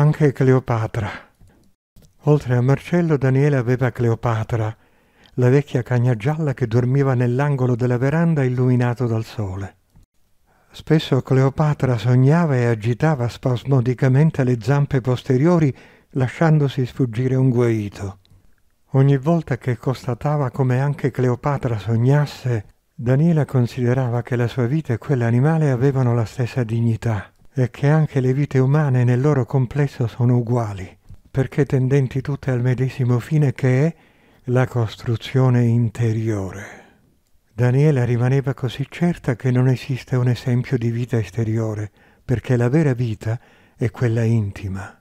anche Cleopatra. Oltre a Marcello, Daniele aveva Cleopatra, la vecchia cagna gialla che dormiva nell'angolo della veranda illuminato dal sole. Spesso Cleopatra sognava e agitava spasmodicamente le zampe posteriori lasciandosi sfuggire un guaito. Ogni volta che constatava come anche Cleopatra sognasse, Daniela considerava che la sua vita e quell'animale avevano la stessa dignità è che anche le vite umane nel loro complesso sono uguali, perché tendenti tutte al medesimo fine che è la costruzione interiore. Daniela rimaneva così certa che non esiste un esempio di vita esteriore, perché la vera vita è quella intima.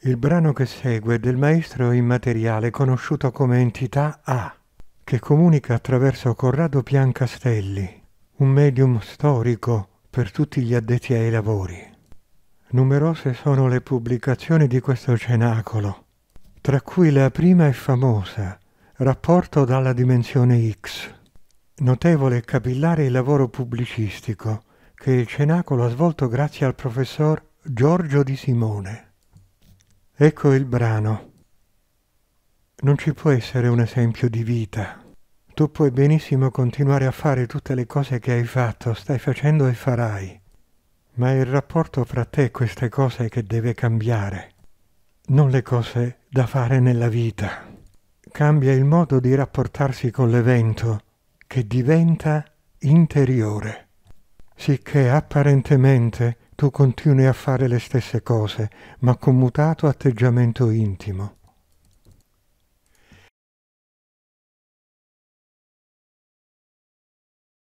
Il brano che segue è del maestro immateriale conosciuto come entità A, che comunica attraverso Corrado Piancastelli, un medium storico per tutti gli addetti ai lavori. Numerose sono le pubblicazioni di questo cenacolo, tra cui la prima e famosa, Rapporto dalla dimensione X. Notevole e capillare il lavoro pubblicistico che il cenacolo ha svolto grazie al professor Giorgio Di Simone. Ecco il brano. Non ci può essere un esempio di vita tu puoi benissimo continuare a fare tutte le cose che hai fatto, stai facendo e farai, ma è il rapporto fra te e queste cose che deve cambiare, non le cose da fare nella vita. Cambia il modo di rapportarsi con l'evento, che diventa interiore, sicché apparentemente tu continui a fare le stesse cose, ma con mutato atteggiamento intimo.